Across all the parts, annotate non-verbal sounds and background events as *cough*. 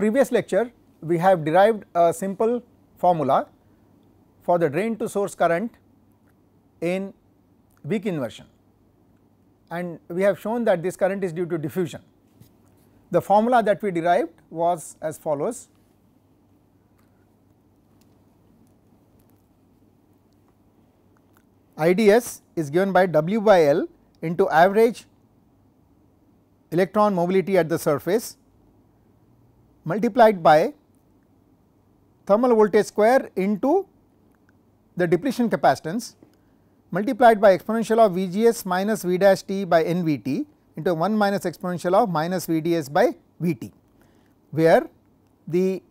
previous lecture we have derived a simple formula for the drain to source current in weak inversion and we have shown that this current is due to diffusion. The formula that we derived was as follows. IDS is given by W by L into average electron mobility at the surface multiplied by thermal voltage square into the depletion capacitance multiplied by exponential of VGS minus V dash t by NVT into 1 minus exponential of minus VDS by VT where the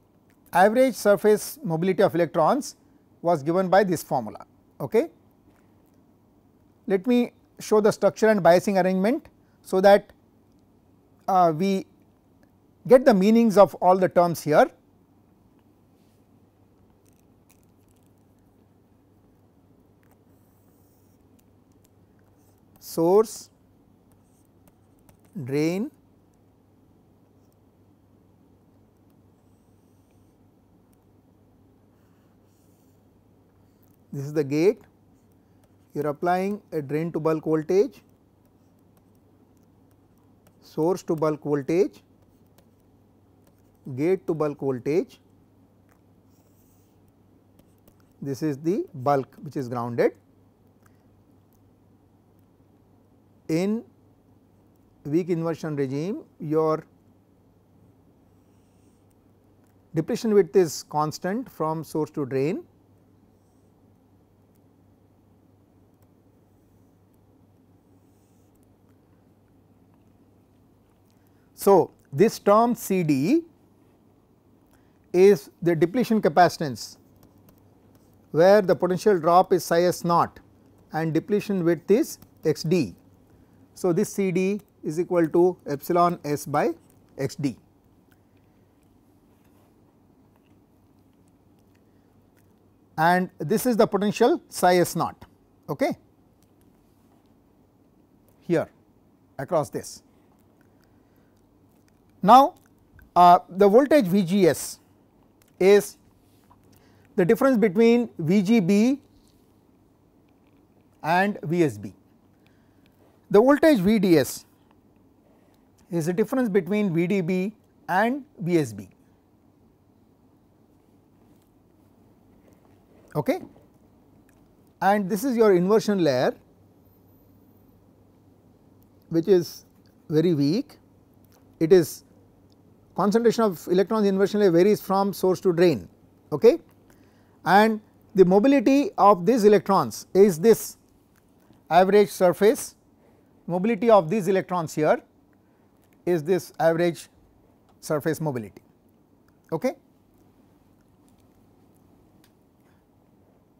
average surface mobility of electrons was given by this formula. Okay. Let me show the structure and biasing arrangement so that uh, we get the meanings of all the terms here. Source, drain, this is the gate, you are applying a drain to bulk voltage, source to bulk voltage gate to bulk voltage. This is the bulk which is grounded. In weak inversion regime, your depletion width is constant from source to drain. So, this term C D is the depletion capacitance where the potential drop is psi s naught and depletion width is x d. So, this C d is equal to epsilon s by x d. And this is the potential psi s naught okay, here across this. Now, uh, the voltage V g s is the difference between VGB and VSB. The voltage VDS is the difference between VDB and VSB. Okay? And this is your inversion layer which is very weak. It is concentration of electrons inversely varies from source to drain okay and the mobility of these electrons is this average surface mobility of these electrons here is this average surface mobility okay.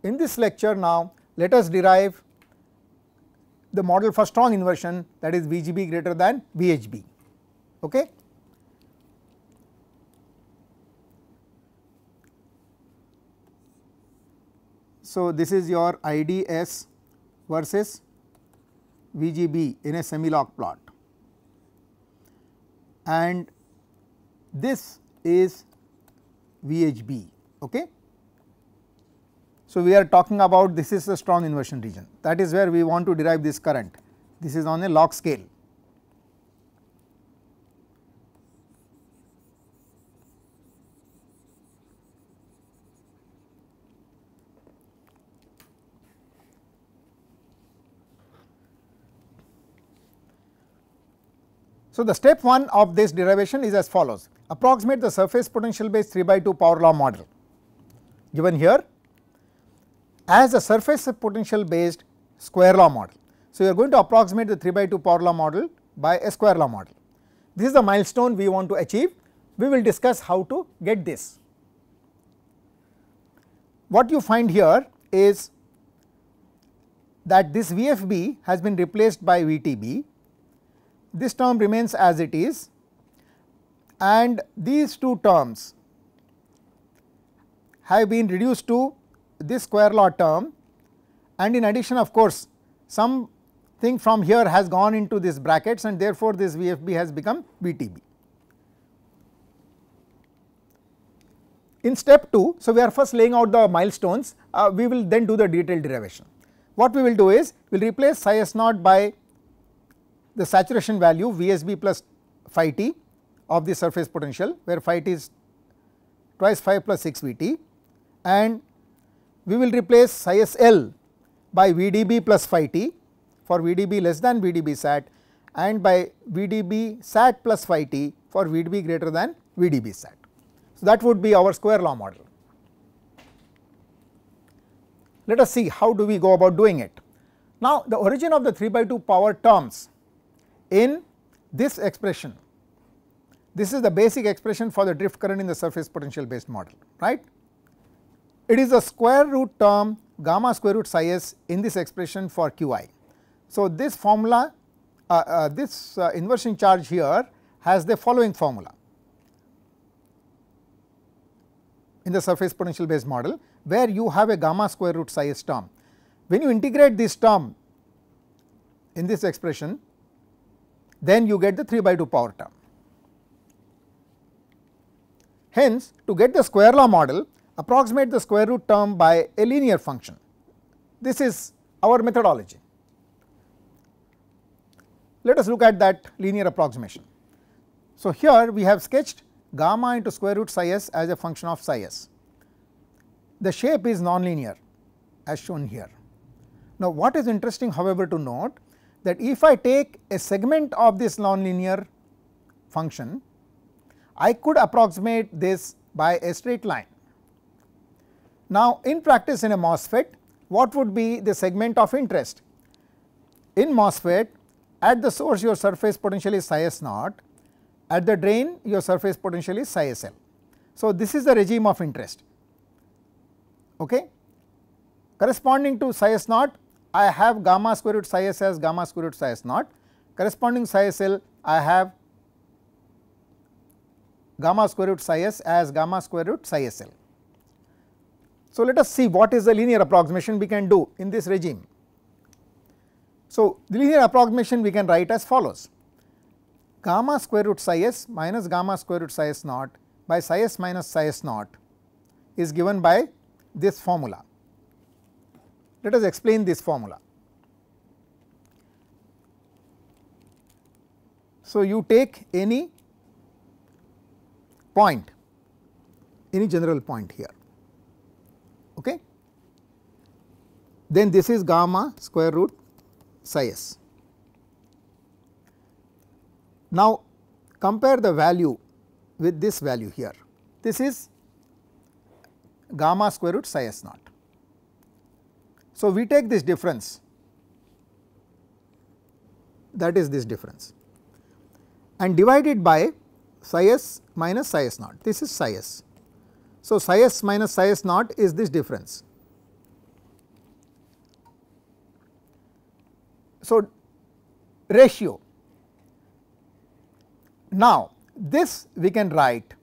In this lecture now let us derive the model for strong inversion that is VGB greater than VHB okay. So, this is your IDS versus VGB in a semi-log plot and this is VHB. Okay. So, we are talking about this is a strong inversion region that is where we want to derive this current this is on a log scale So, the step 1 of this derivation is as follows approximate the surface potential based 3 by 2 power law model given here as a surface potential based square law model. So, you are going to approximate the 3 by 2 power law model by a square law model. This is the milestone we want to achieve we will discuss how to get this. What you find here is that this VFB has been replaced by VTB this term remains as it is and these two terms have been reduced to this square law term and in addition of course some thing from here has gone into this brackets and therefore this VFB has become VTB. In step 2, so we are first laying out the milestones, uh, we will then do the detailed derivation. What we will do is, we will replace psi s naught by the saturation value Vsb plus phi t of the surface potential where phi t is twice 5 plus 6 Vt and we will replace psi s l by Vdb plus phi t for Vdb less than Vdb sat and by Vdb sat plus phi t for Vdb greater than Vdb sat. So, that would be our square law model. Let us see how do we go about doing it. Now, the origin of the 3 by 2 power terms in this expression. This is the basic expression for the drift current in the surface potential based model, right. It is a square root term gamma square root psi s in this expression for qi. So, this formula, uh, uh, this uh, inversion charge here has the following formula in the surface potential based model where you have a gamma square root psi s term. When you integrate this term in this expression then you get the 3 by 2 power term. Hence, to get the square law model approximate the square root term by a linear function. This is our methodology. Let us look at that linear approximation. So, here we have sketched gamma into square root psi s as a function of psi s. The shape is nonlinear as shown here. Now, what is interesting however to note that if I take a segment of this nonlinear function, I could approximate this by a straight line. Now in practice in a MOSFET, what would be the segment of interest? In MOSFET, at the source your surface potential is psi s naught, at the drain your surface potential is psi s l. So this is the regime of interest. Okay. Corresponding to psi s naught I have gamma square root psi s as gamma square root psi s naught corresponding psi s l I have gamma square root psi s as gamma square root psi SL. So, let us see what is the linear approximation we can do in this regime. So, the linear approximation we can write as follows gamma square root psi s minus gamma square root psi s naught by psi s minus psi s naught is given by this formula. Let us explain this formula. So, you take any point, any general point here, okay. Then this is gamma square root psi s. Now, compare the value with this value here. This is gamma square root psi s naught. So, we take this difference that is this difference and divide it by psi s minus psi s naught this is psi s. So, psi s minus psi s naught is this difference. So, ratio now this we can write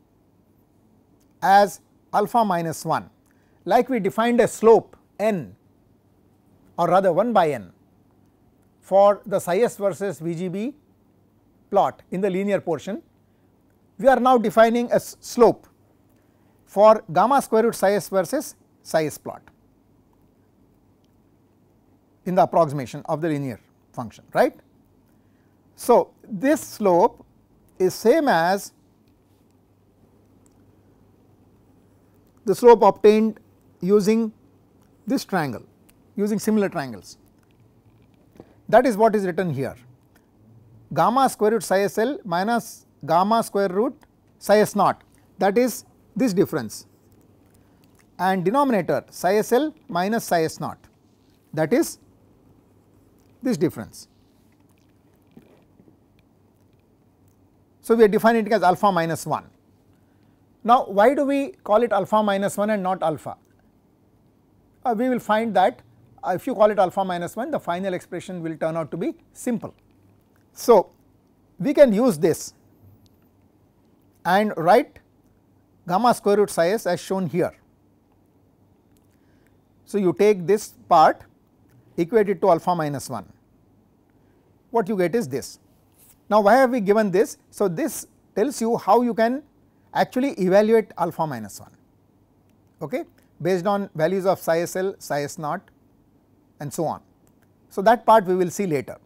as alpha minus 1 like we defined a slope n or rather 1 by n for the psi s versus VGB plot in the linear portion. We are now defining a slope for gamma square root psi s versus psi s plot in the approximation of the linear function right. So, this slope is same as the slope obtained using this triangle using similar triangles. That is what is written here gamma square root psi s l minus gamma square root psi s naught that is this difference and denominator psi s l minus psi s naught that is this difference. So, we are defining it as alpha minus 1. Now, why do we call it alpha minus 1 and not alpha? Uh, we will find that uh, if you call it alpha minus 1 the final expression will turn out to be simple. So we can use this and write gamma square root psi s as shown here. So you take this part equate it to alpha minus 1 what you get is this. Now why have we given this? So this tells you how you can actually evaluate alpha minus 1 okay based on values of psi s l psi s naught and so on. So, that part we will see later.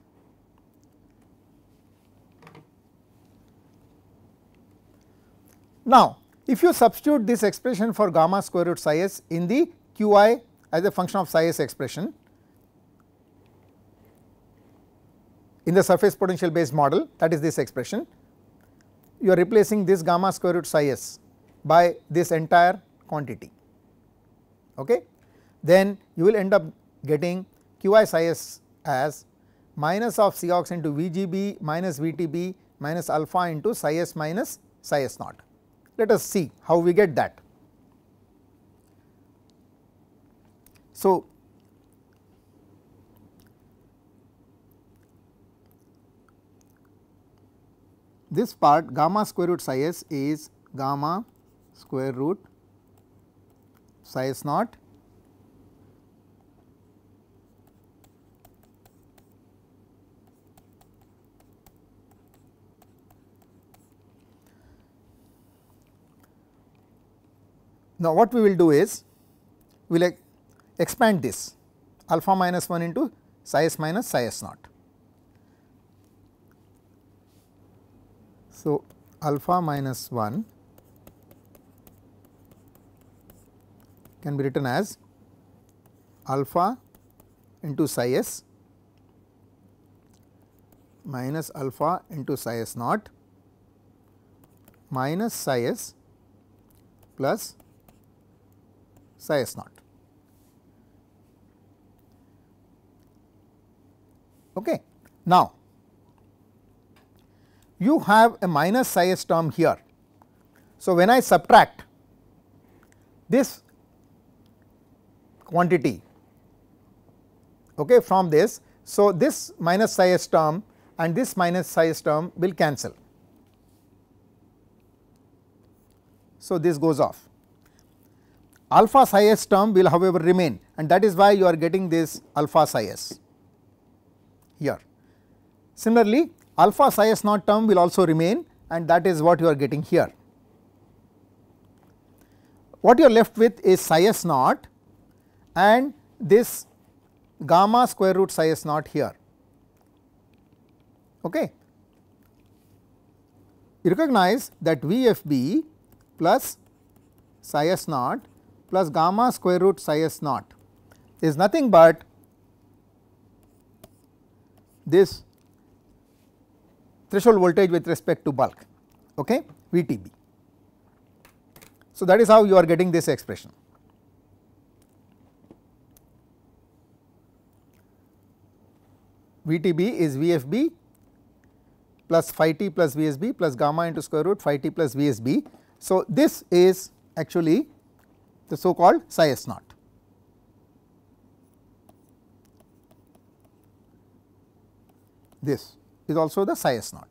Now, if you substitute this expression for gamma square root psi s in the qi as a function of psi s expression in the surface potential based model that is this expression, you are replacing this gamma square root psi s by this entire quantity. Okay? Then you will end up getting QSIS as minus of Cox into VGB minus VTB minus alpha into psi s minus psi s naught. Let us see how we get that. So, this part gamma square root psi s is gamma square root psi s naught Now, what we will do is we will expand this alpha minus 1 into psi s minus psi s naught. So, alpha minus 1 can be written as alpha into psi s minus alpha into psi s naught minus psi s plus psi s naught. Okay. Now, you have a minus psi s term here. So, when I subtract this quantity okay, from this, so this minus psi s term and this minus psi s term will cancel. So, this goes off. Alpha psi s term will however remain and that is why you are getting this alpha psi s here. Similarly, alpha psi s naught term will also remain and that is what you are getting here. What you are left with is psi s naught and this gamma square root psi s naught here. Okay. You recognize that VFB plus psi s naught plus gamma square root psi s naught is nothing but this threshold voltage with respect to bulk okay VTB. So that is how you are getting this expression. VTB is VFB plus phi t plus VSB plus gamma into square root phi t plus VSB. So this is actually the so called psi s naught. This is also the psi s naught.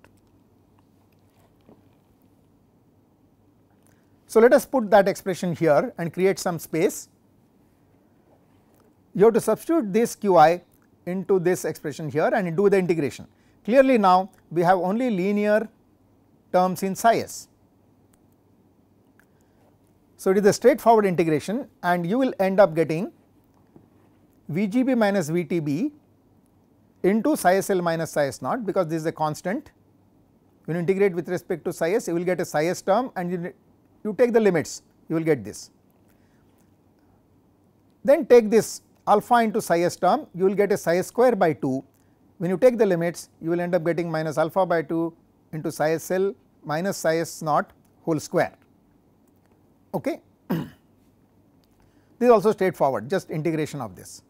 So, let us put that expression here and create some space. You have to substitute this qi into this expression here and do the integration. Clearly now we have only linear terms in psi s. So it is a straightforward integration and you will end up getting VGB minus VTB into psi SL minus psi S naught because this is a constant. When you integrate with respect to psi S you will get a psi S term and you, you take the limits you will get this. Then take this alpha into psi S term you will get a psi square by 2 when you take the limits you will end up getting minus alpha by 2 into psi SL minus psi S naught whole square. Okay. this is also straightforward just integration of this.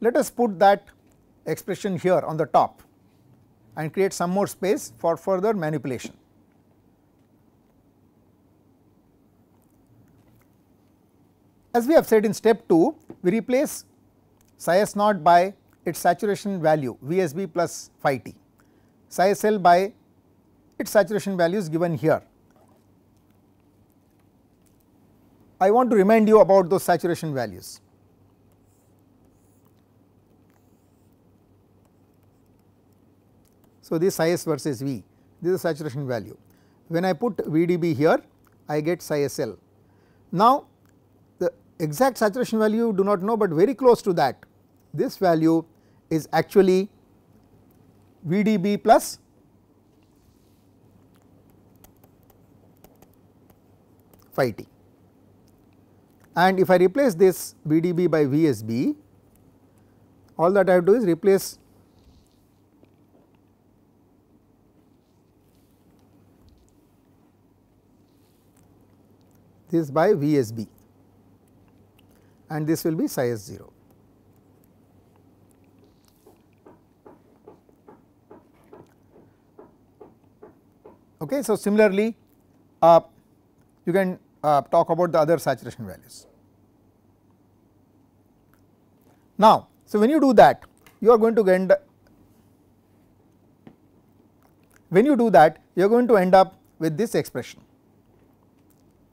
Let us put that expression here on the top and create some more space for further manipulation. As we have said in step 2, we replace psi s naught by its saturation value VSB plus phi t, psi SL by its saturation values given here. I want to remind you about those saturation values. So, this S versus V, this is saturation value. When I put VDB here, I get psi SL. Now, the exact saturation value you do not know, but very close to that. This value is actually VDB plus pi t. And if I replace this VDB by VSB, all that I have to do is replace this by VSB and this will be psi s 0. Okay, so similarly uh, you can uh, talk about the other saturation values. Now, so when you do that, you are going to end when you do that, you are going to end up with this expression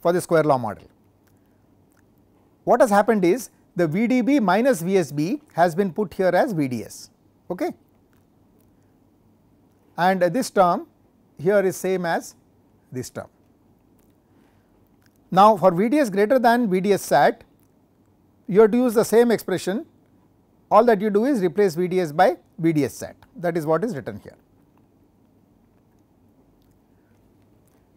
for the square law model. What has happened is the VDB minus VSB has been put here as VDS okay. and this term here is same as this term. Now, for VDS greater than VDS sat, you have to use the same expression all that you do is replace VDS by VDS sat that is what is written here.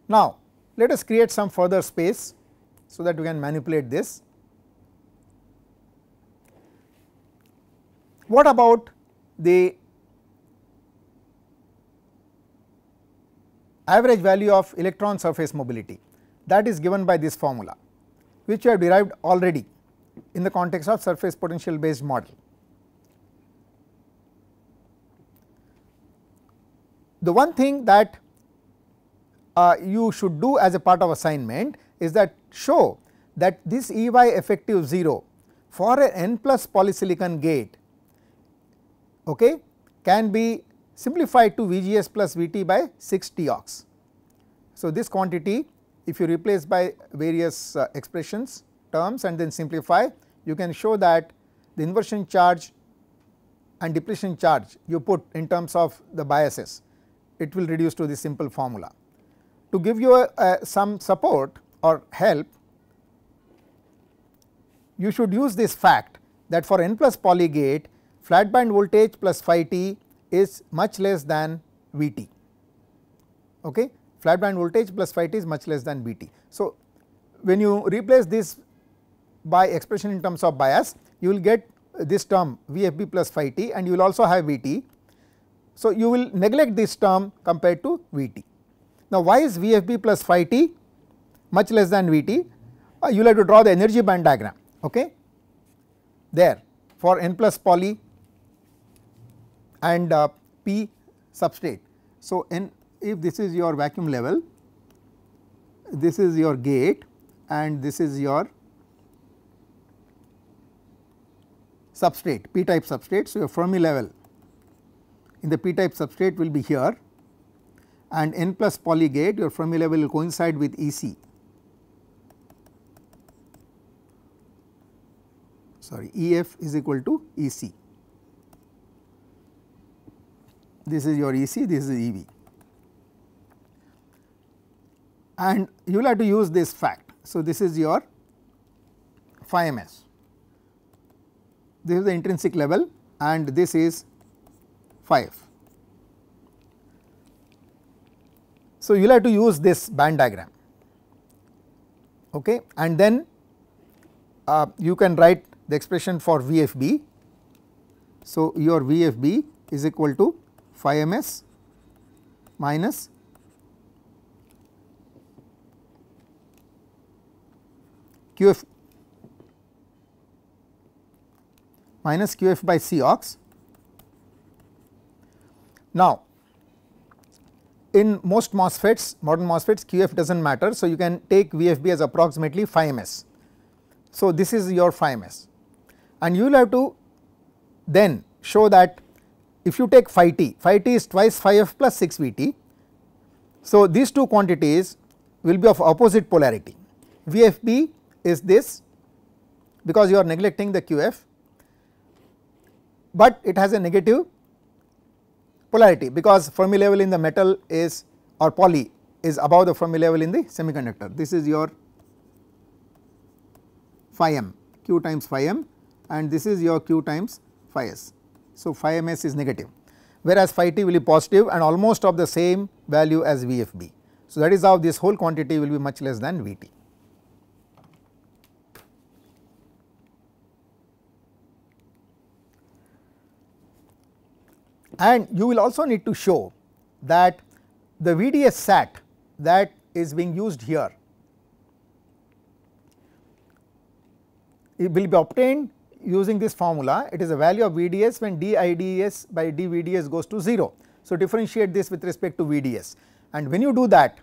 Now, let us create some further space so that we can manipulate this. What about the average value of electron surface mobility? that is given by this formula which you have derived already in the context of surface potential based model. The one thing that uh, you should do as a part of assignment is that show that this EY effective 0 for an n plus polysilicon gate okay, can be simplified to VGS plus VT by 6 Tox. So, this quantity if you replace by various uh, expressions terms and then simplify you can show that the inversion charge and depletion charge you put in terms of the biases it will reduce to this simple formula. To give you a, a, some support or help you should use this fact that for n plus poly gate flat band voltage plus phi t is much less than V t. Okay? flat band voltage plus phi t is much less than Bt. So when you replace this by expression in terms of bias you will get this term VFB plus phi t and you will also have Vt. So you will neglect this term compared to Vt. Now why is VFB plus phi t much less than Vt? Uh, you will have to draw the energy band diagram okay there for n plus poly and uh, p substrate. So n if this is your vacuum level, this is your gate and this is your substrate p type substrate. So, your Fermi level in the p type substrate will be here and n plus poly gate your Fermi level will coincide with EC sorry EF is equal to EC. This is your EC, this is EV. and you will have to use this fact. So, this is your phi ms, this is the intrinsic level and this is 5. So, you will have to use this band diagram okay. and then uh, you can write the expression for VFB. So, your VFB is equal to phi ms minus Qf minus Qf by C ox. Now, in most MOSFETs, modern MOSFETs QF does not matter. So, you can take VFB as approximately phi ms. So, this is your phi ms and you will have to then show that if you take phi t, phi t is twice phi f plus 6 V t. So, these two quantities will be of opposite polarity. VFB is this because you are neglecting the QF, but it has a negative polarity because Fermi level in the metal is or poly is above the Fermi level in the semiconductor. This is your phi m q times phi m and this is your q times phi s. So, phi m s is negative whereas phi t will be positive and almost of the same value as V f b. So, that is how this whole quantity will be much less than V t. and you will also need to show that the VDS sat that is being used here it will be obtained using this formula it is the value of VDS when dIDS by dVDS goes to 0. So, differentiate this with respect to VDS and when you do that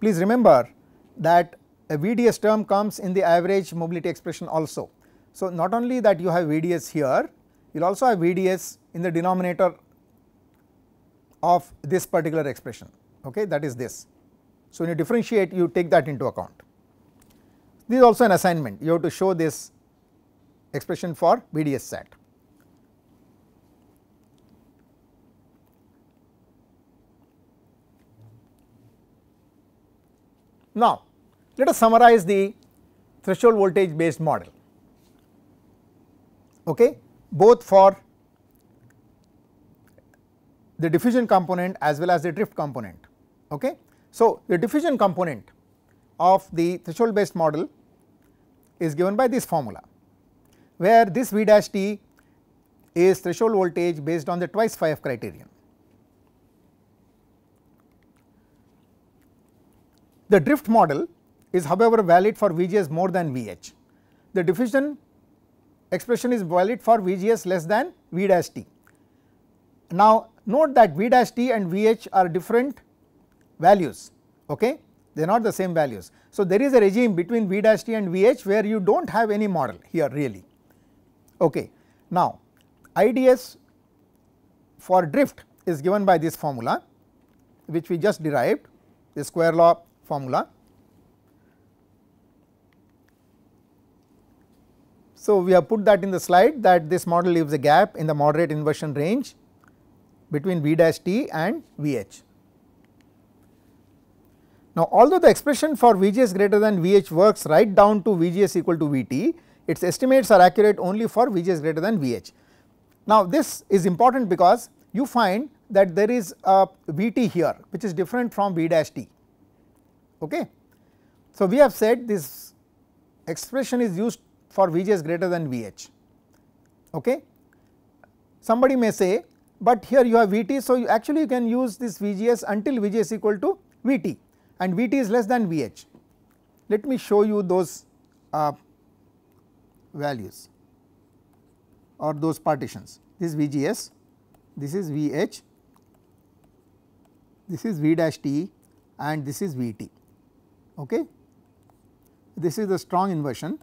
please remember that a VDS term comes in the average mobility expression also. So, not only that you have VDS here you will also have VDS in the denominator of this particular expression okay that is this. So, when you differentiate you take that into account. This is also an assignment you have to show this expression for BDS set. Now, let us summarize the threshold voltage based model okay both for the diffusion component as well as the drift component. Okay? So, the diffusion component of the threshold based model is given by this formula where this V dash t is threshold voltage based on the twice phi f criterion. The drift model is however valid for VGS more than VH. The diffusion expression is valid for VGS less than V dash t. Now note that V dash t and Vh are different values okay they are not the same values. So there is a regime between V dash t and Vh where you do not have any model here really okay. Now IDS for drift is given by this formula which we just derived the square law formula. So we have put that in the slide that this model leaves a gap in the moderate inversion range between V dash t and V h. Now, although the expression for VGS greater than VH works right down to VGS equal to VT, its estimates are accurate only for VGS greater than VH. Now, this is important because you find that there is a v t VT here which is different from V dash T. Okay. So, we have said this expression is used for VGS greater than VH. Okay. Somebody may say but here you have Vt. So, you actually you can use this Vgs until VGS is equal to Vt and Vt is less than Vh. Let me show you those uh, values or those partitions. This is Vgs, this is Vh, this is V dash t and this is Vt. Okay. This is the strong inversion,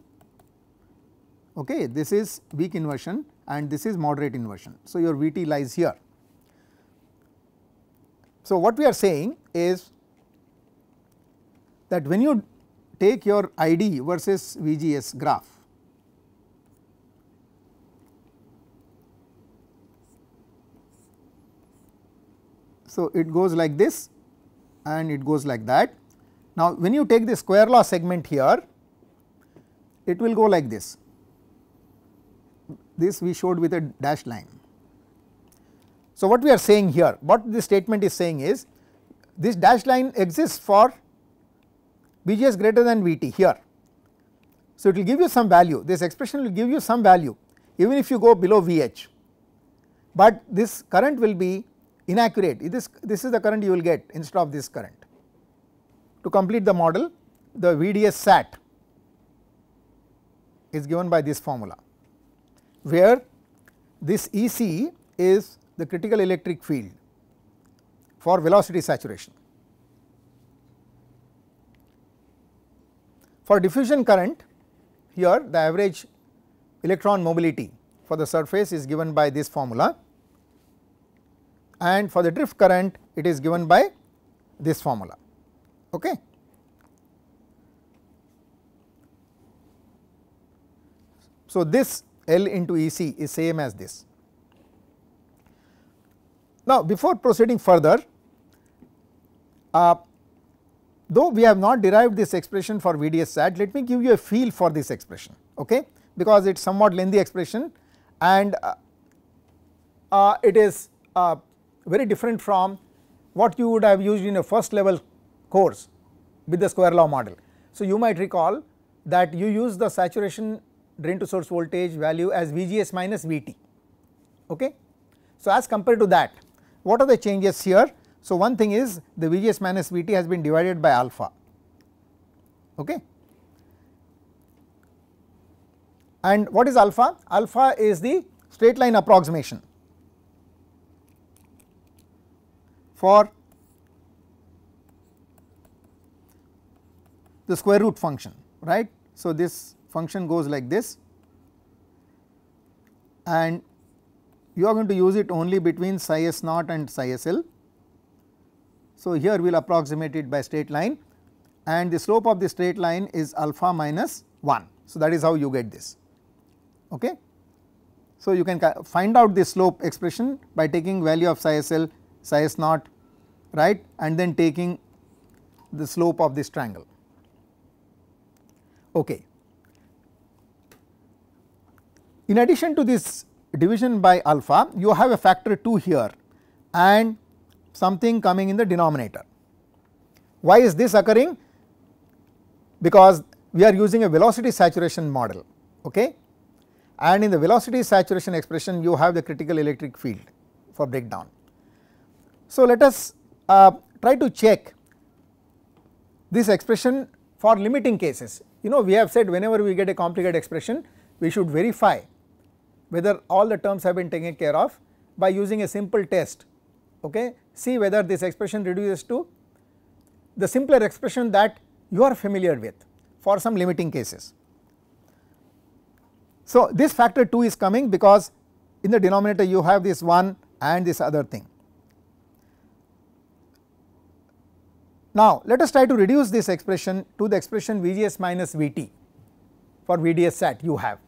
okay. this is weak inversion and this is moderate inversion. So, your Vt lies here. So, what we are saying is that when you take your Id versus VGS graph, so it goes like this and it goes like that. Now, when you take the square law segment here, it will go like this this we showed with a dashed line. So what we are saying here, what this statement is saying is this dashed line exists for VGS greater than VT here. So it will give you some value, this expression will give you some value even if you go below VH, but this current will be inaccurate, this, this is the current you will get instead of this current. To complete the model, the VDS sat is given by this formula where this EC is the critical electric field for velocity saturation. For diffusion current here the average electron mobility for the surface is given by this formula and for the drift current it is given by this formula. Okay. So, this L into EC is same as this. Now before proceeding further, uh, though we have not derived this expression for VDS sat, let me give you a feel for this expression okay because it is somewhat lengthy expression and uh, uh, it is uh, very different from what you would have used in a first level course with the square law model. So you might recall that you use the saturation drain to source voltage value as VGS minus VT okay. So as compared to that what are the changes here? So one thing is the VGS minus VT has been divided by alpha okay. And what is alpha? Alpha is the straight line approximation for the square root function right. So this function goes like this and you are going to use it only between psi s naught and psi s l. So, here we will approximate it by straight line and the slope of the straight line is alpha minus 1. So, that is how you get this. Okay. So, you can find out the slope expression by taking value of psi s l, psi s naught right and then taking the slope of this triangle. Okay. In addition to this division by alpha, you have a factor 2 here and something coming in the denominator. Why is this occurring? Because we are using a velocity saturation model okay? and in the velocity saturation expression you have the critical electric field for breakdown. So, let us uh, try to check this expression for limiting cases you know we have said whenever we get a complicated expression we should verify whether all the terms have been taken care of by using a simple test okay see whether this expression reduces to the simpler expression that you are familiar with for some limiting cases. So this factor 2 is coming because in the denominator you have this one and this other thing. Now let us try to reduce this expression to the expression VGS minus VT for VDS sat you have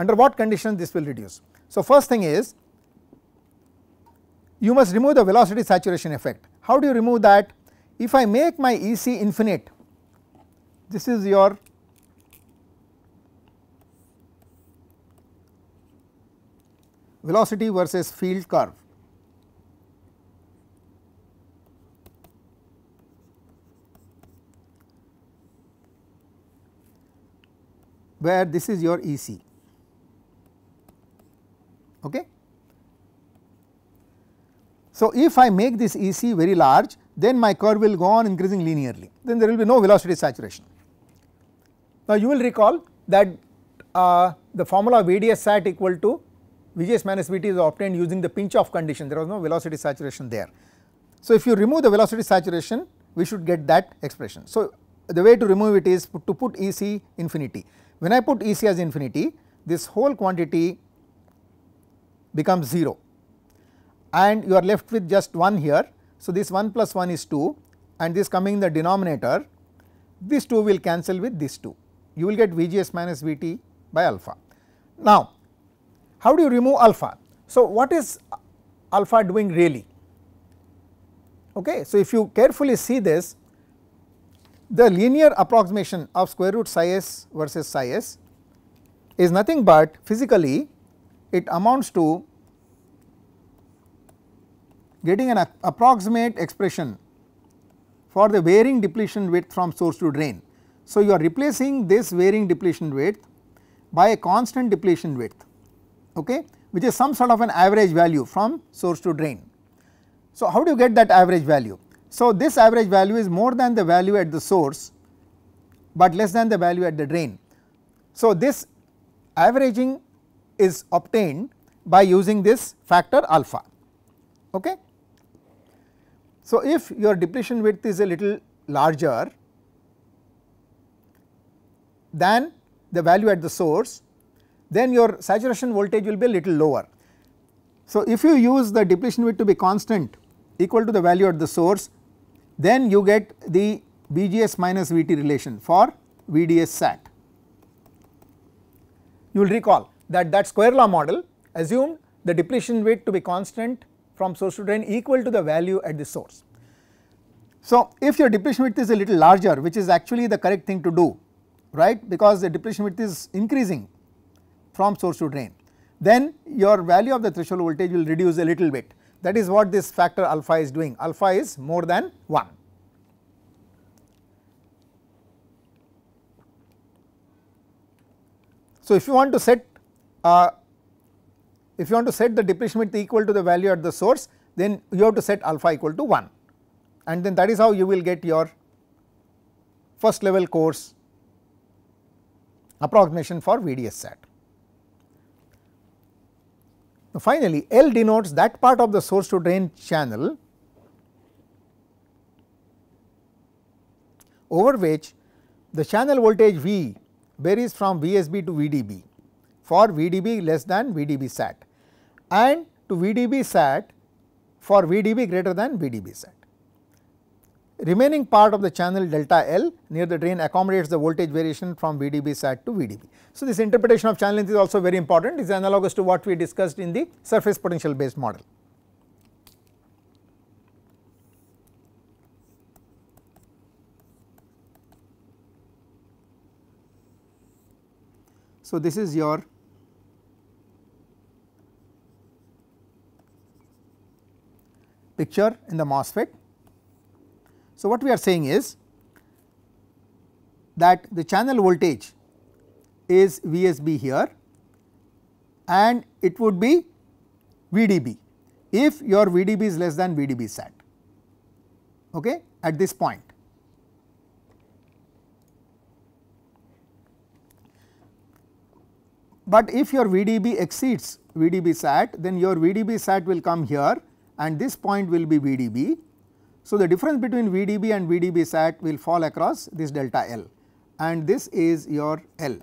under what conditions this will reduce. So first thing is you must remove the velocity saturation effect. How do you remove that? If I make my EC infinite, this is your velocity versus field curve. where this is your EC. Okay. So, if I make this EC very large then my curve will go on increasing linearly then there will be no velocity saturation. Now, you will recall that uh, the formula VDS sat equal to Vgs minus Vt is obtained using the pinch off condition there was no velocity saturation there. So, if you remove the velocity saturation we should get that expression. So, the way to remove it is to put EC infinity when I put EC as infinity this whole quantity becomes 0 and you are left with just 1 here. So, this 1 plus 1 is 2 and this coming in the denominator this 2 will cancel with this 2 you will get VGS minus VT by alpha. Now how do you remove alpha? So what is alpha doing really? Okay, so if you carefully see this the linear approximation of square root psi s versus psi s is nothing but physically it amounts to getting an approximate expression for the varying depletion width from source to drain. So, you are replacing this varying depletion width by a constant depletion width okay, which is some sort of an average value from source to drain. So, how do you get that average value? So, this average value is more than the value at the source, but less than the value at the drain. So, this averaging is obtained by using this factor alpha. Okay. So, if your depletion width is a little larger than the value at the source, then your saturation voltage will be a little lower. So, if you use the depletion width to be constant equal to the value at the source, then you get the BGS minus VT relation for VDS sat. You will recall that that square law model assumed the depletion rate to be constant from source to drain equal to the value at the source. So, if your depletion width is a little larger which is actually the correct thing to do right because the depletion width is increasing from source to drain then your value of the threshold voltage will reduce a little bit that is what this factor alpha is doing alpha is more than 1. So, if you want to set uh, if you want to set the depletion width equal to the value at the source then you have to set alpha equal to 1 and then that is how you will get your first level course approximation for VDS sat. Now finally, L denotes that part of the source to drain channel over which the channel voltage V varies from VSB to VDB for VDB less than VDB sat and to VDB sat for VDB greater than VDB sat. Remaining part of the channel delta L near the drain accommodates the voltage variation from VDB sat to VDB. So, this interpretation of channel length is also very important it is analogous to what we discussed in the surface potential based model. So, this is your picture in the MOSFET. So, what we are saying is that the channel voltage is VSB here and it would be VDB if your VDB is less than VDB sat okay, at this point. But if your VDB exceeds VDB sat then your VDB sat will come here and this point will be VDB. So, the difference between VDB and VDB sat will fall across this delta L and this is your L.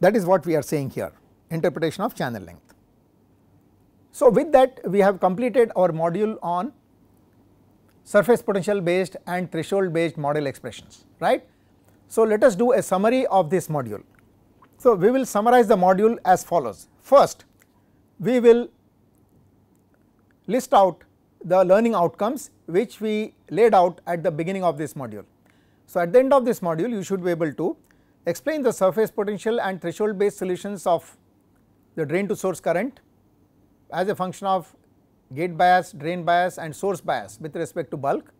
That is what we are saying here interpretation of channel length. So, with that we have completed our module on surface potential based and threshold based model expressions right. So, let us do a summary of this module. So, we will summarize the module as follows. First, we will list out the learning outcomes which we laid out at the beginning of this module. So, at the end of this module you should be able to explain the surface potential and threshold based solutions of the drain to source current as a function of gate bias, drain bias and source bias with respect to bulk.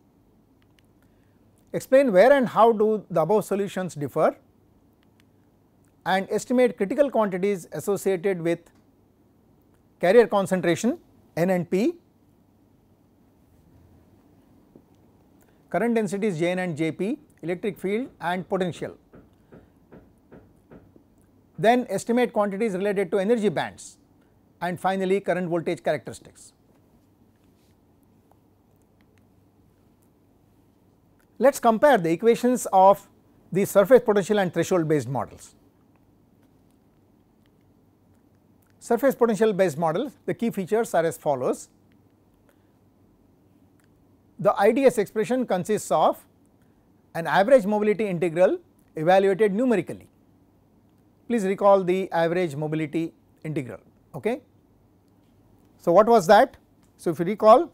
Explain where and how do the above solutions differ and estimate critical quantities associated with carrier concentration N and P current densities Jn and Jp, electric field and potential. Then estimate quantities related to energy bands and finally current voltage characteristics. Let us compare the equations of the surface potential and threshold based models. Surface potential based models the key features are as follows. The IDS expression consists of an average mobility integral evaluated numerically. Please recall the average mobility integral. Okay. So, what was that? So, if you recall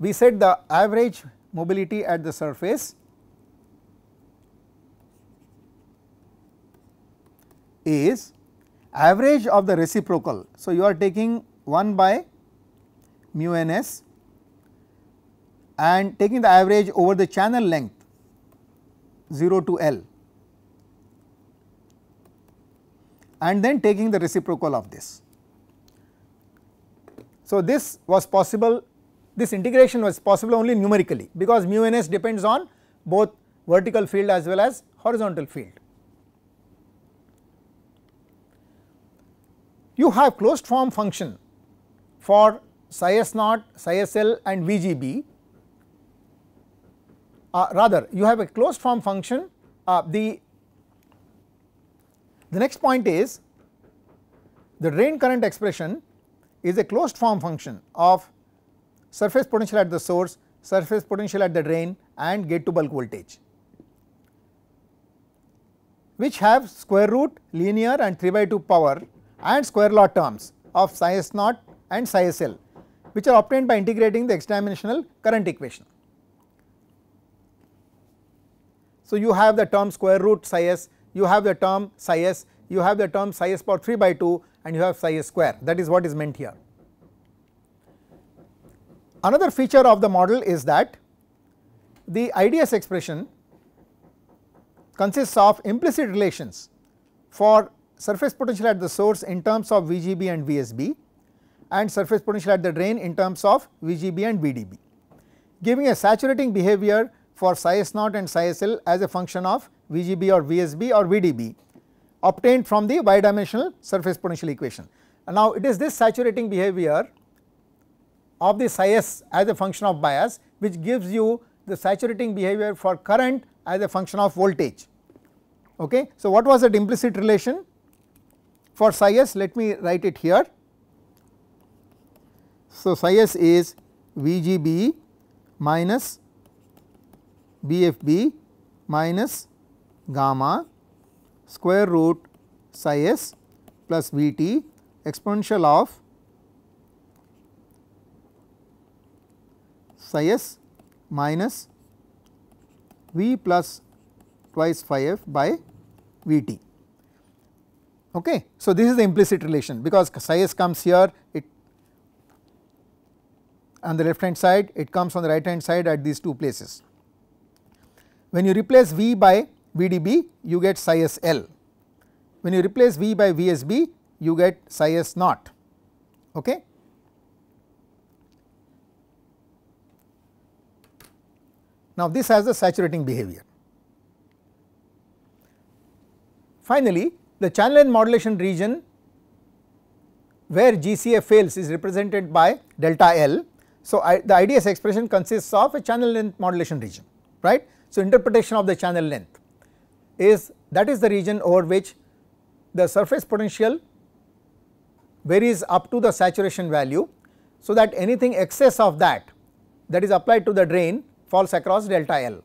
we said the average mobility at the surface is average of the reciprocal. So, you are taking 1 by mu n s and taking the average over the channel length 0 to L and then taking the reciprocal of this. So, this was possible this integration was possible only numerically because mu n s depends on both vertical field as well as horizontal field. You have closed form function for psi s naught, psi s l and VGB uh, rather you have a closed form function uh, the the next point is the drain current expression is a closed form function of surface potential at the source surface potential at the drain and gate to bulk voltage which have square root linear and 3 by 2 power and square law terms of psi s naught and psi s l which are obtained by integrating the x dimensional current equation. So, you have the term square root psi s, you have the term psi s, you have the term psi s power 3 by 2 and you have psi s square that is what is meant here. Another feature of the model is that the IDS expression consists of implicit relations for surface potential at the source in terms of VGB and VSB and surface potential at the drain in terms of VGB and VDB giving a saturating behavior for psi s naught and psi SL as a function of VGB or VSB or VDB obtained from the y dimensional surface potential equation. And now it is this saturating behavior of the psi s as a function of bias which gives you the saturating behavior for current as a function of voltage. Okay. So, what was that implicit relation for psi s let me write it here. So, psi s is VGB minus BFB minus gamma square root psi s plus Vt exponential of psi s minus V plus twice phi f by Vt. Okay. So, this is the implicit relation because psi s comes here it on the left hand side it comes on the right hand side at these two places. When you replace V by VDB you get psi s L. When you replace V by VSB you get psi s naught. Okay. Now this has the saturating behavior. Finally, the channel and modulation region where GCA fails is represented by delta L. So, I, the IDS expression consists of a channel length modulation region right. So, interpretation of the channel length is that is the region over which the surface potential varies up to the saturation value. So, that anything excess of that that is applied to the drain falls across delta L.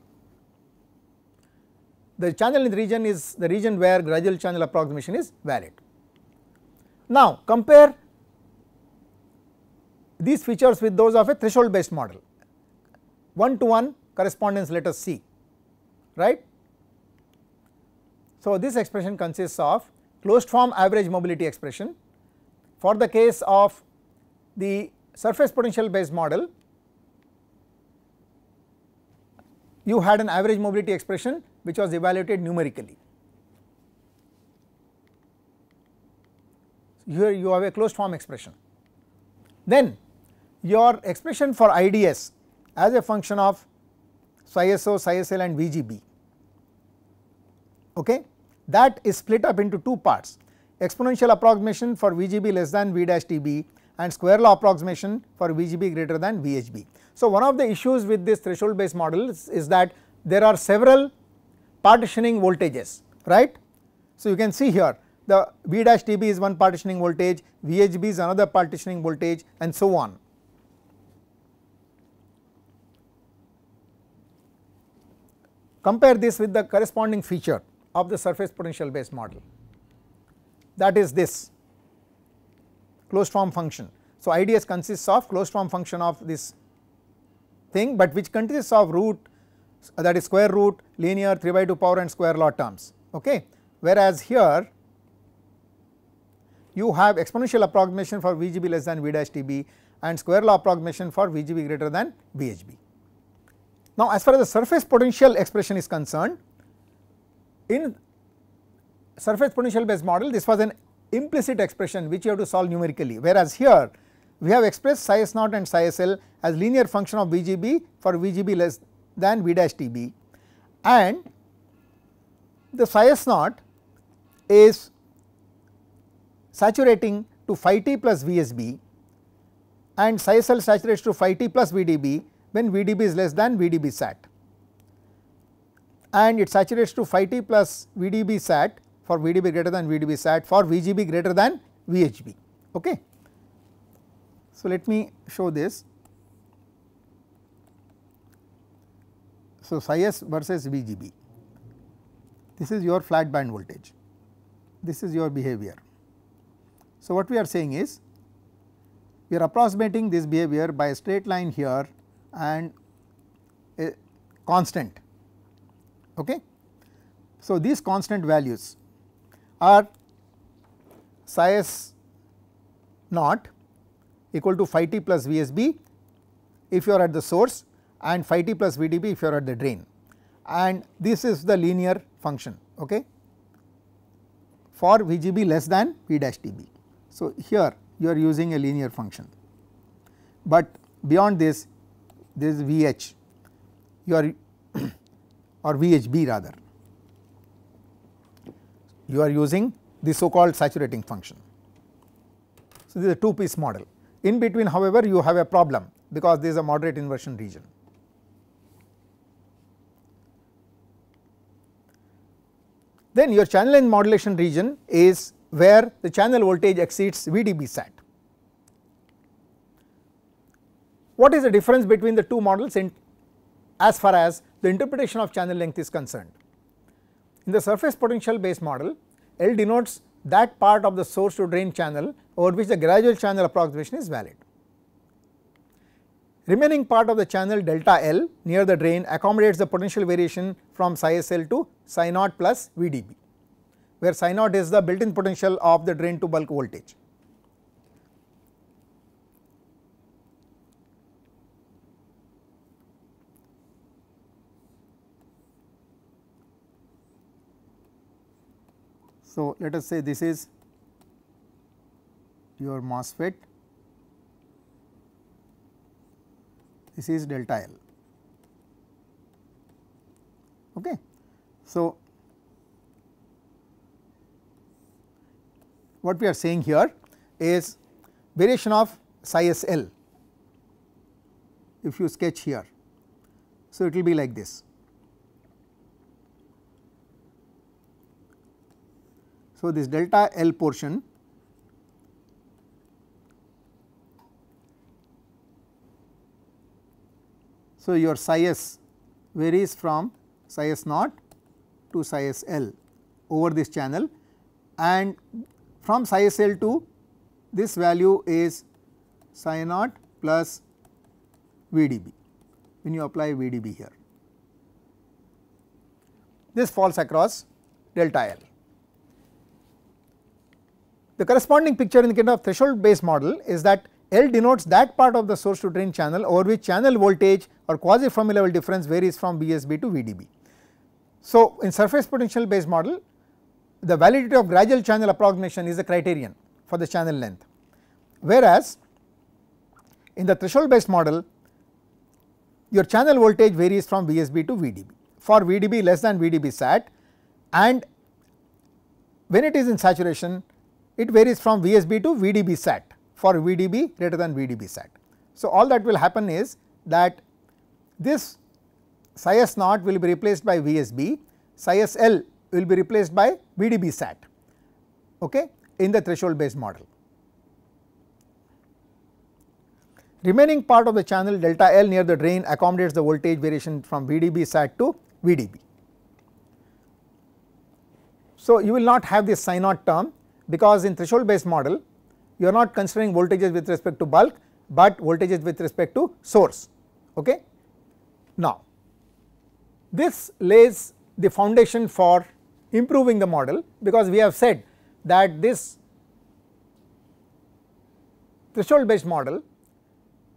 The channel length region is the region where gradual channel approximation is valid. Now, compare these features with those of a threshold based model. One to one correspondence let us see right. So, this expression consists of closed form average mobility expression for the case of the surface potential based model you had an average mobility expression which was evaluated numerically. Here you have a closed form expression. Then your expression for IDS as a function of ISO, ISL and VGB. Okay. That is split up into two parts exponential approximation for VGB less than V dash TB and square law approximation for VGB greater than VHB. So, one of the issues with this threshold based model is, is that there are several partitioning voltages right. So, you can see here the V dash TB is one partitioning voltage, VHB is another partitioning voltage and so on Compare this with the corresponding feature of the surface potential based model that is this closed form function. So, IDS consists of closed form function of this thing but which consists of root that is square root linear 3 by 2 power and square law terms okay. Whereas here you have exponential approximation for VGB less than V dash TB and square law approximation for VGB greater than VHB. Now, as far as the surface potential expression is concerned, in surface potential based model this was an implicit expression which you have to solve numerically whereas here we have expressed psi s naught and psi sl as linear function of VGB for VGB less than V dash TB and the psi s naught is saturating to phi t plus VSB and psi sl saturates to phi t plus VDB when VDB is less than VDB sat and it saturates to phi t plus VDB sat for VDB greater than VDB sat for VGB greater than VHB. Okay. So, let me show this. So, psi s versus VGB this is your flat band voltage this is your behavior. So, what we are saying is we are approximating this behavior by a straight line here and a constant. Okay. So, these constant values are psi s naught equal to phi t plus Vsb if you are at the source and phi t plus Vdb if you are at the drain and this is the linear function okay for Vgb less than V dash dB. So, here you are using a linear function but beyond this this is VH you are *clears throat* or VHB rather you are using the so called saturating function. So, this is a two piece model in between however you have a problem because this is a moderate inversion region. Then your channel and modulation region is where the channel voltage exceeds VDB sat What is the difference between the two models in as far as the interpretation of channel length is concerned? In the surface potential based model, L denotes that part of the source to drain channel over which the gradual channel approximation is valid. Remaining part of the channel delta L near the drain accommodates the potential variation from psi SL to psi naught plus VDB, where psi naught is the built in potential of the drain to bulk voltage. So, let us say this is your MOSFET, this is delta L. Okay. So, what we are saying here is variation of psi s l if you sketch here. So, it will be like this. So, this delta L portion So, your psi s varies from psi s naught to psi s L over this channel and from psi s L to this value is psi naught plus VDB when you apply VDB here. This falls across delta L. The corresponding picture in the kind of threshold based model is that L denotes that part of the source to drain channel over which channel voltage or quasi Fermi level difference varies from VSB to VDB. So, in surface potential based model the validity of gradual channel approximation is the criterion for the channel length. Whereas, in the threshold based model your channel voltage varies from VSB to VDB for VDB less than VDB sat and when it is in saturation it varies from VSB to VDB sat for VDB greater than VDB sat. So, all that will happen is that this psi s naught will be replaced by VSB, psi s l will be replaced by VDB sat okay, in the threshold based model. Remaining part of the channel delta L near the drain accommodates the voltage variation from VDB sat to VDB. So, you will not have this psi naught term because in threshold based model you are not considering voltages with respect to bulk but voltages with respect to source okay. Now this lays the foundation for improving the model because we have said that this threshold based model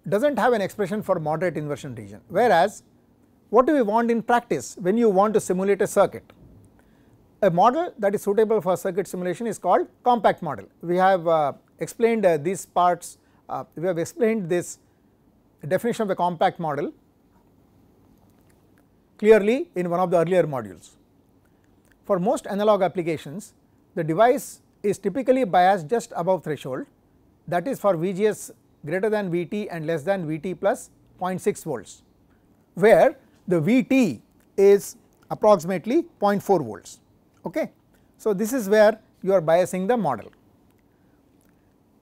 does not have an expression for moderate inversion region whereas what do we want in practice when you want to simulate a circuit a model that is suitable for circuit simulation is called compact model. We have uh, explained uh, these parts, uh, we have explained this definition of the compact model clearly in one of the earlier modules. For most analog applications, the device is typically biased just above threshold that is for VGS greater than VT and less than VT plus 0.6 volts, where the VT is approximately 0.4 volts okay. So this is where you are biasing the model.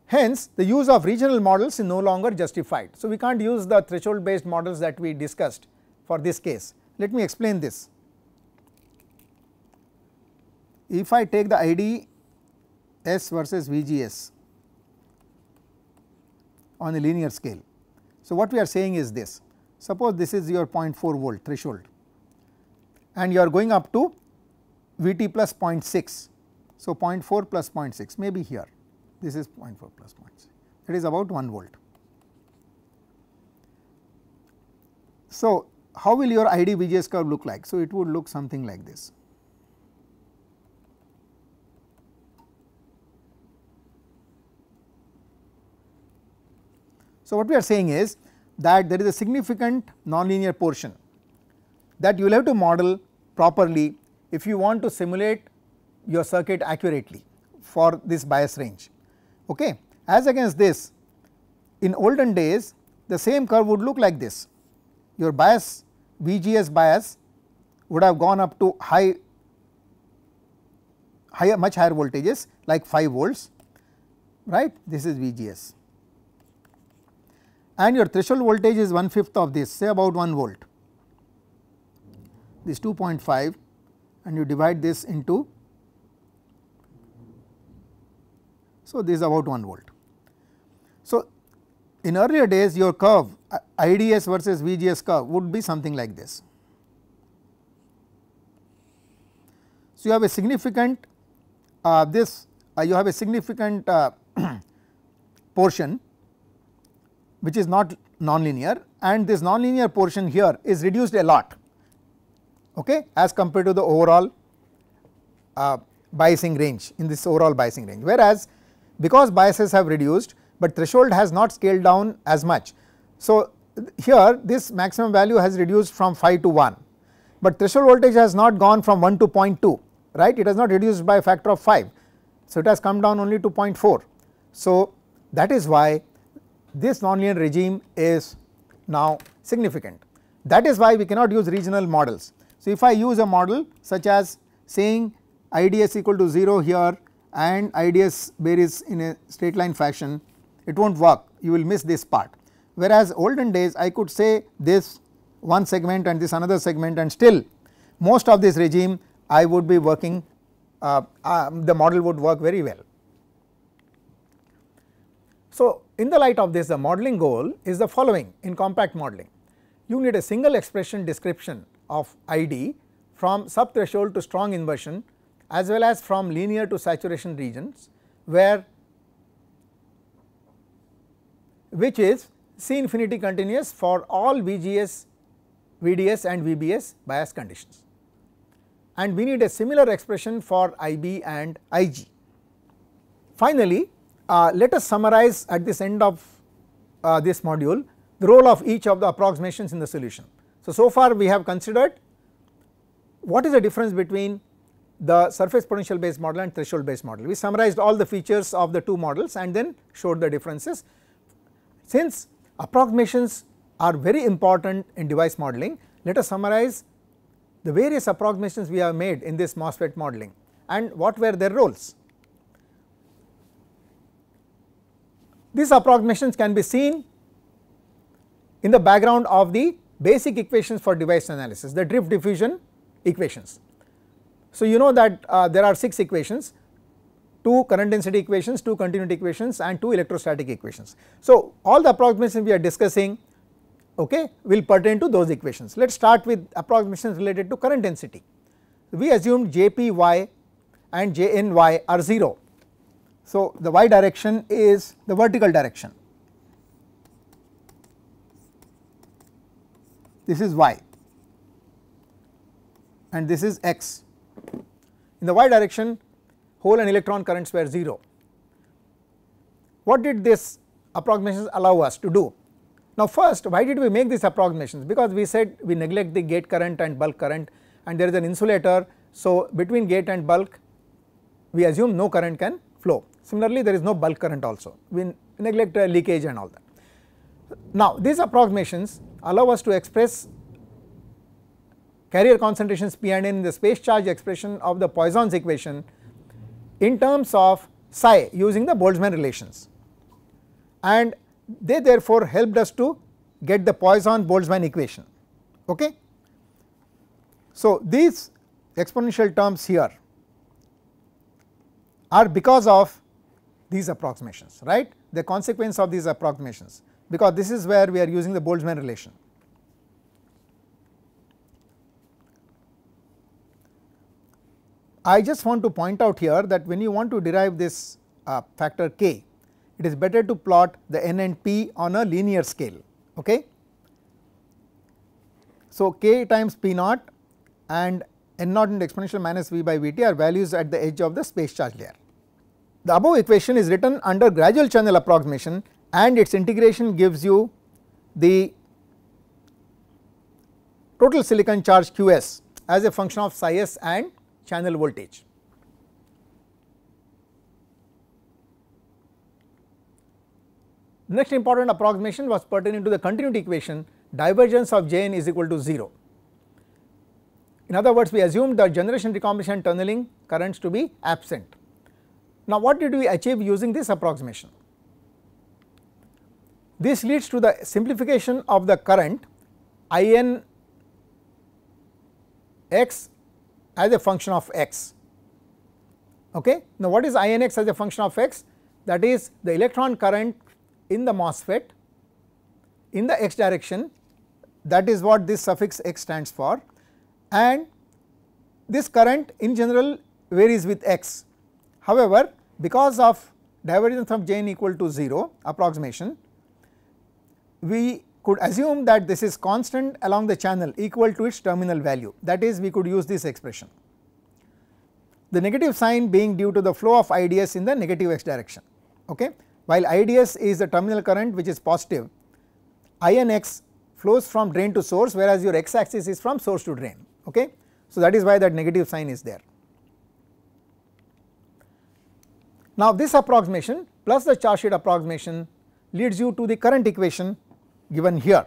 Hence the use of regional models is no longer justified. So we can't use the threshold based models that we discussed for this case. Let me explain this. If I take the ID S versus VGS on a linear scale. So what we are saying is this, suppose this is your 0.4 volt threshold and you are going up to Vt plus 0.6. So, 0.4 plus 0.6 may be here this is 0.4 plus 0.6 that is about 1 volt. So, how will your ID VGS curve look like? So, it would look something like this. So, what we are saying is that there is a significant nonlinear portion that you will have to model properly if you want to simulate your circuit accurately for this bias range okay. As against this in olden days the same curve would look like this your bias VGS bias would have gone up to high higher much higher voltages like 5 volts right this is VGS and your threshold voltage is one fifth of this say about 1 volt this 2.5 and you divide this into so this is about 1 volt. So in earlier days your curve IDS versus VGS curve would be something like this. So you have a significant uh, this uh, you have a significant uh, *clears throat* portion which is not nonlinear and this nonlinear portion here is reduced a lot okay as compared to the overall uh, biasing range in this overall biasing range whereas because biases have reduced but threshold has not scaled down as much. So here this maximum value has reduced from 5 to 1 but threshold voltage has not gone from 1 to 0.2 right it has not reduced by a factor of 5 so it has come down only to 0.4 so that is why this nonlinear regime is now significant that is why we cannot use regional models so, if I use a model such as saying IDS equal to 0 here and IDS varies in a straight line fashion, it will not work, you will miss this part. Whereas olden days I could say this one segment and this another segment and still most of this regime I would be working, uh, uh, the model would work very well. So in the light of this the modeling goal is the following in compact modeling. You need a single expression description of ID from subthreshold to strong inversion as well as from linear to saturation regions where which is C infinity continuous for all VGS, VDS and VBS bias conditions. And we need a similar expression for IB and IG. Finally, uh, let us summarize at this end of uh, this module the role of each of the approximations in the solution. So, so far we have considered what is the difference between the surface potential based model and threshold based model. We summarized all the features of the two models and then showed the differences. Since approximations are very important in device modeling, let us summarize the various approximations we have made in this MOSFET modeling and what were their roles. These approximations can be seen in the background of the basic equations for device analysis, the drift diffusion equations. So, you know that uh, there are 6 equations, 2 current density equations, 2 continuity equations and 2 electrostatic equations. So, all the approximations we are discussing okay, will pertain to those equations. Let us start with approximations related to current density. We assumed Jpy and Jny are 0. So, the y direction is the vertical direction this is y and this is x. In the y direction hole and electron currents were 0. What did this approximations allow us to do? Now first why did we make these approximations because we said we neglect the gate current and bulk current and there is an insulator. So between gate and bulk we assume no current can flow similarly there is no bulk current also we neglect uh, leakage and all that. Now these approximations allow us to express carrier concentrations P and N in the space charge expression of the Poisson's equation in terms of psi using the Boltzmann relations and they therefore helped us to get the Poisson Boltzmann equation okay. So these exponential terms here are because of these approximations right the consequence of these approximations because this is where we are using the Boltzmann relation. I just want to point out here that when you want to derive this uh, factor k, it is better to plot the n and p on a linear scale. Okay? So, k times p naught and n naught and exponential minus v by vt are values at the edge of the space charge layer. The above equation is written under gradual channel approximation and its integration gives you the total silicon charge Qs as a function of psi s and channel voltage. Next important approximation was pertaining to the continuity equation divergence of Jn is equal to 0. In other words, we assumed the generation recombination tunneling currents to be absent. Now, what did we achieve using this approximation? This leads to the simplification of the current I n x as a function of x. Okay. Now, what is I n x as a function of x? That is the electron current in the MOSFET in the x direction that is what this suffix x stands for and this current in general varies with x. However, because of divergence of j n equal to 0 approximation we could assume that this is constant along the channel equal to its terminal value that is we could use this expression. The negative sign being due to the flow of IDS in the negative x direction okay while IDS is the terminal current which is positive INX flows from drain to source whereas your x axis is from source to drain okay. So that is why that negative sign is there. Now this approximation plus the charge sheet approximation leads you to the current equation given here.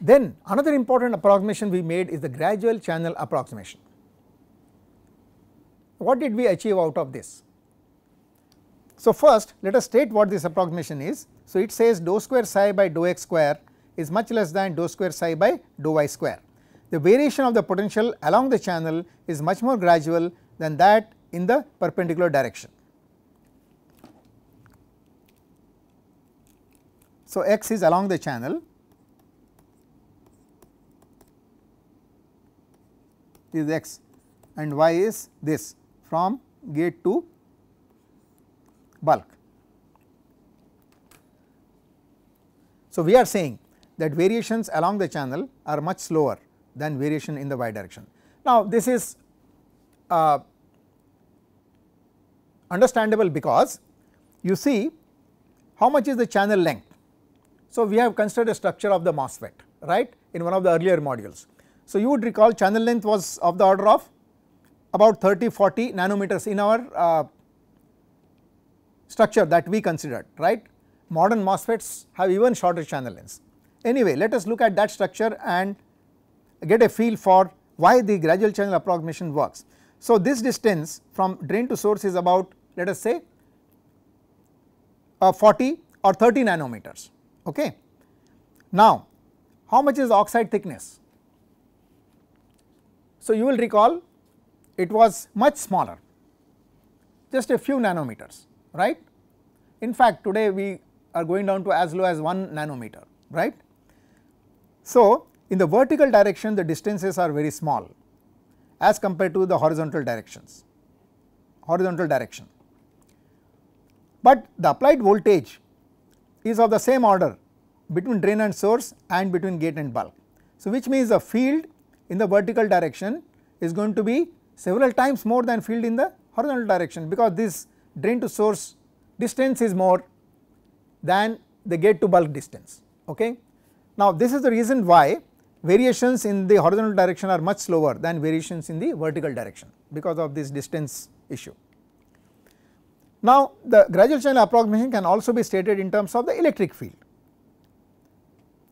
Then another important approximation we made is the gradual channel approximation. What did we achieve out of this? So first let us state what this approximation is. So it says dou square psi by dou x square is much less than dou square psi by dou y square. The variation of the potential along the channel is much more gradual than that in the perpendicular direction. So, x is along the channel is x and y is this from gate to bulk. So, we are saying that variations along the channel are much slower than variation in the y direction. Now, this is uh, understandable because you see how much is the channel length so, we have considered a structure of the MOSFET right in one of the earlier modules. So, you would recall channel length was of the order of about 30 40 nanometers in our uh, structure that we considered right. Modern MOSFETs have even shorter channel lengths. Anyway, let us look at that structure and get a feel for why the gradual channel approximation works. So, this distance from drain to source is about let us say uh, 40 or 30 nanometers Okay. Now, how much is oxide thickness? So, you will recall it was much smaller just a few nanometers right. In fact, today we are going down to as low as 1 nanometer right. So, in the vertical direction the distances are very small as compared to the horizontal directions horizontal direction. But the applied voltage is of the same order between drain and source and between gate and bulk. So, which means the field in the vertical direction is going to be several times more than field in the horizontal direction because this drain to source distance is more than the gate to bulk distance. Okay. Now, this is the reason why variations in the horizontal direction are much slower than variations in the vertical direction because of this distance issue. Now, the gradual channel approximation can also be stated in terms of the electric field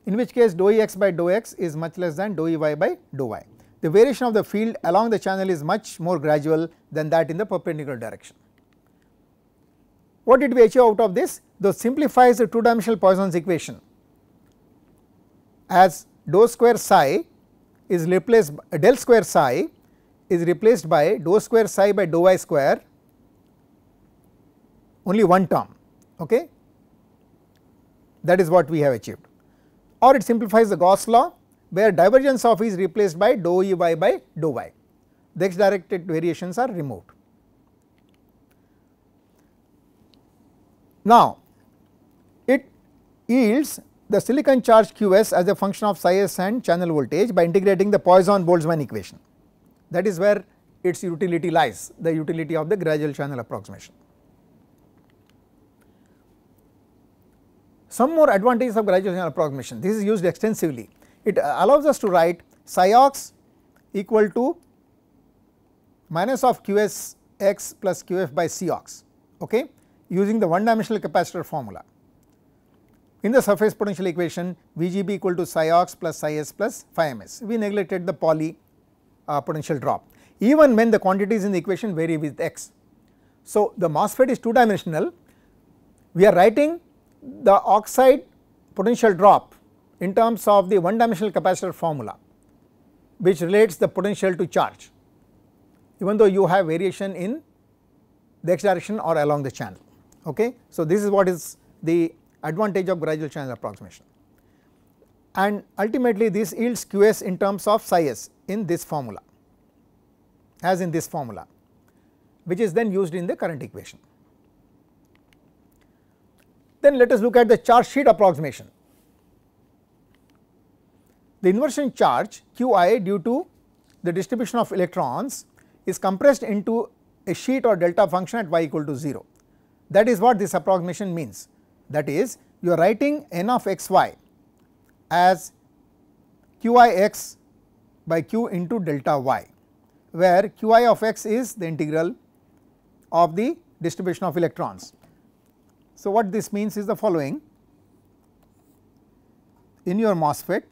in which case dou E x by dou x is much less than dou E y by dou y. The variation of the field along the channel is much more gradual than that in the perpendicular direction. What did we achieve out of this? This simplifies the two dimensional Poisson's equation as dou square psi is replaced del square psi is replaced by dou square psi by dou y square only one term okay that is what we have achieved or it simplifies the Gauss law where divergence of is replaced by dou E y by dou y the x directed variations are removed. Now it yields the silicon charge Qs as a function of psi s and channel voltage by integrating the Poisson-Boltzmann equation that is where its utility lies the utility of the gradual channel approximation. Some more advantages of gravitational approximation, this is used extensively. It uh, allows us to write psi ox equal to minus of qs x plus qf by c ox okay, using the one dimensional capacitor formula. In the surface potential equation Vgb equal to psi ox plus psi s plus phi ms, we neglected the poly uh, potential drop even when the quantities in the equation vary with x. So, the MOSFET is two dimensional, we are writing the oxide potential drop in terms of the one dimensional capacitor formula which relates the potential to charge even though you have variation in the x direction or along the channel okay. So this is what is the advantage of gradual channel approximation and ultimately this yields Qs in terms of psi s in this formula as in this formula which is then used in the current equation. Then let us look at the charge sheet approximation. The inversion charge Qi due to the distribution of electrons is compressed into a sheet or delta function at y equal to 0. That is what this approximation means. That is you are writing n of xy as Qix by q into delta y where Qi of x is the integral of the distribution of electrons. So, what this means is the following in your MOSFET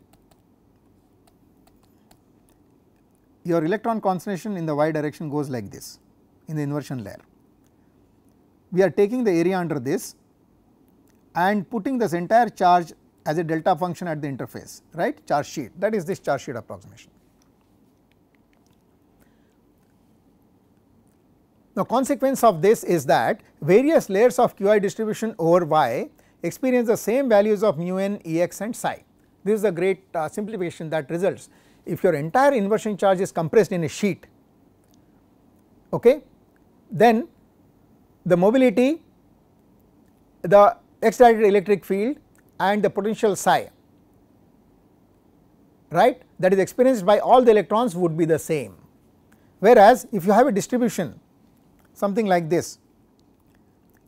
your electron concentration in the y direction goes like this in the inversion layer. We are taking the area under this and putting this entire charge as a delta function at the interface right charge sheet that is this charge sheet approximation. Now, consequence of this is that various layers of Qi distribution over Y experience the same values of mu n, E x and psi. This is a great uh, simplification that results if your entire inversion charge is compressed in a sheet okay then the mobility the excited electric field and the potential psi right that is experienced by all the electrons would be the same whereas if you have a distribution something like this.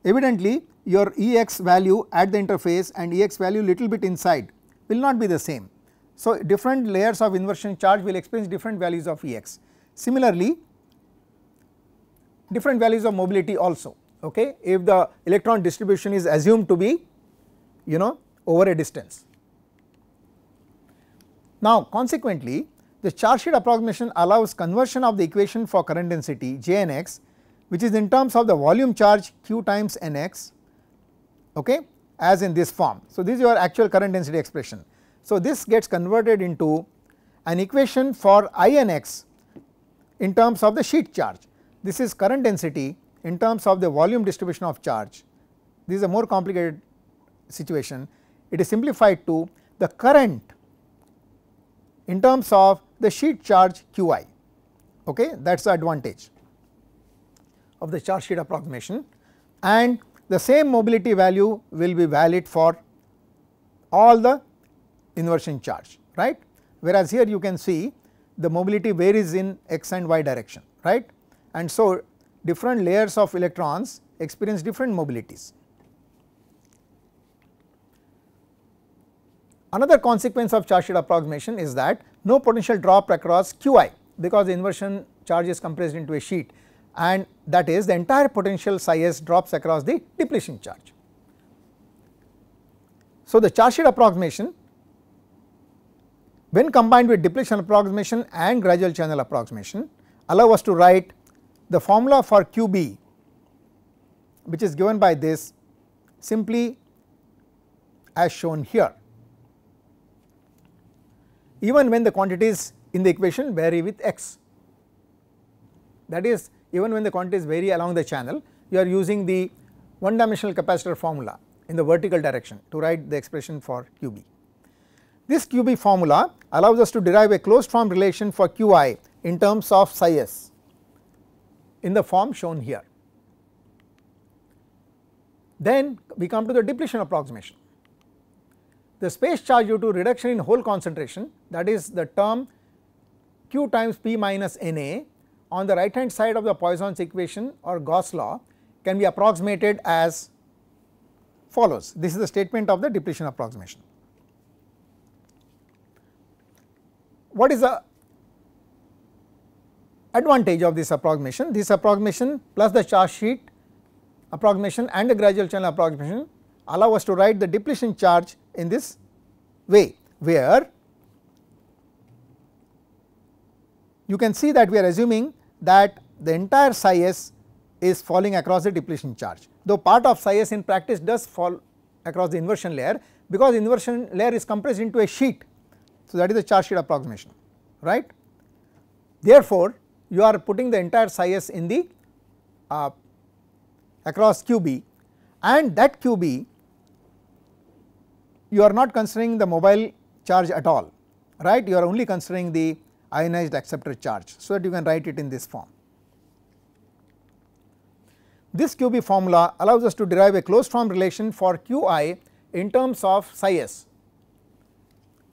Evidently your Ex value at the interface and Ex value little bit inside will not be the same. So different layers of inversion charge will experience different values of Ex. Similarly different values of mobility also okay if the electron distribution is assumed to be you know over a distance. Now consequently the charge sheet approximation allows conversion of the equation for current density J N X which is in terms of the volume charge q times nx okay as in this form. So, this is your actual current density expression. So, this gets converted into an equation for inx in terms of the sheet charge. This is current density in terms of the volume distribution of charge. This is a more complicated situation. It is simplified to the current in terms of the sheet charge qi okay that is the advantage of the charge sheet approximation and the same mobility value will be valid for all the inversion charge right. Whereas here you can see the mobility varies in x and y direction right and so different layers of electrons experience different mobilities. Another consequence of charge sheet approximation is that no potential drop across qi because the inversion charge is compressed into a sheet and that is the entire potential psi s drops across the depletion charge. So, the charge sheet approximation when combined with depletion approximation and gradual channel approximation allow us to write the formula for QB which is given by this simply as shown here. Even when the quantities in the equation vary with x that is even when the quantities vary along the channel you are using the one dimensional capacitor formula in the vertical direction to write the expression for QB. This QB formula allows us to derive a closed form relation for Qi in terms of psi s in the form shown here. Then we come to the depletion approximation. The space charge due to reduction in hole concentration that is the term Q times P minus Na on the right hand side of the Poisson's equation or Gauss law can be approximated as follows. This is the statement of the depletion approximation. What is the advantage of this approximation? This approximation plus the charge sheet approximation and the gradual channel approximation allow us to write the depletion charge in this way where you can see that we are assuming that the entire psi s is falling across the depletion charge though part of psi s in practice does fall across the inversion layer because inversion layer is compressed into a sheet. So, that is the charge sheet approximation right. Therefore, you are putting the entire psi s in the uh, across QB and that QB you are not considering the mobile charge at all right you are only considering the ionized acceptor charge so that you can write it in this form. This QB formula allows us to derive a closed form relation for Qi in terms of psi s.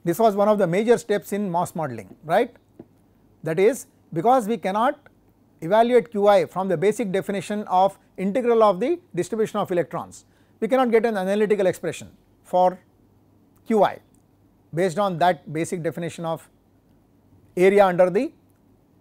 This was one of the major steps in MOS modeling right that is because we cannot evaluate Qi from the basic definition of integral of the distribution of electrons. We cannot get an analytical expression for Qi based on that basic definition of area under the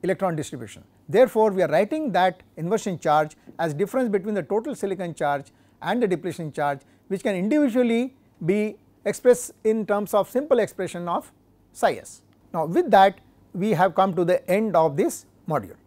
electron distribution. Therefore, we are writing that inversion charge as difference between the total silicon charge and the depletion charge which can individually be expressed in terms of simple expression of psi s. Now, with that we have come to the end of this module.